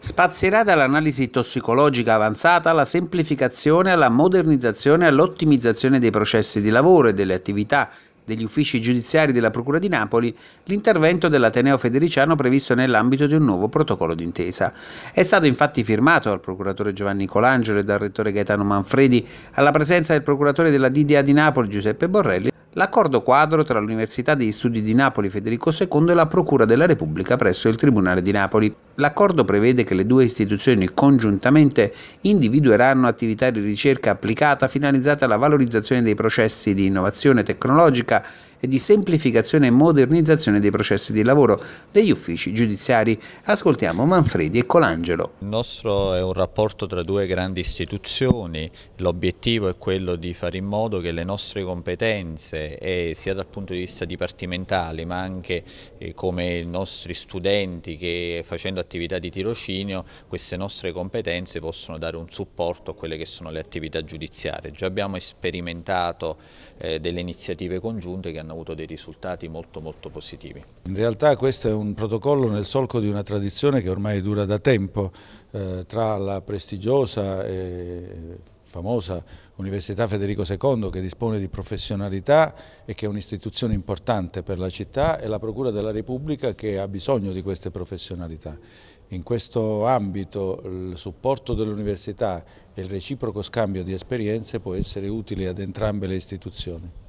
Spazierà dall'analisi tossicologica avanzata alla semplificazione, alla modernizzazione e all'ottimizzazione dei processi di lavoro e delle attività degli uffici giudiziari della Procura di Napoli l'intervento dell'Ateneo Federiciano previsto nell'ambito di un nuovo protocollo d'intesa. È stato infatti firmato dal procuratore Giovanni Colangelo e dal rettore Gaetano Manfredi alla presenza del procuratore della DDA di Napoli Giuseppe Borrelli l'accordo quadro tra l'Università degli Studi di Napoli Federico II e la Procura della Repubblica presso il Tribunale di Napoli. L'accordo prevede che le due istituzioni congiuntamente individueranno attività di ricerca applicata finalizzate alla valorizzazione dei processi di innovazione tecnologica e di semplificazione e modernizzazione dei processi di lavoro degli uffici giudiziari. Ascoltiamo Manfredi e Colangelo. Il nostro è un rapporto tra due grandi istituzioni. L'obiettivo è quello di fare in modo che le nostre competenze, eh, sia dal punto di vista dipartimentale ma anche eh, come i nostri studenti che facendo attività attività di tirocinio queste nostre competenze possono dare un supporto a quelle che sono le attività giudiziarie. Già abbiamo sperimentato eh, delle iniziative congiunte che hanno avuto dei risultati molto molto positivi. In realtà questo è un protocollo nel solco di una tradizione che ormai dura da tempo eh, tra la prestigiosa e famosa Università Federico II che dispone di professionalità e che è un'istituzione importante per la città e la Procura della Repubblica che ha bisogno di queste professionalità. In questo ambito il supporto dell'università e il reciproco scambio di esperienze può essere utile ad entrambe le istituzioni.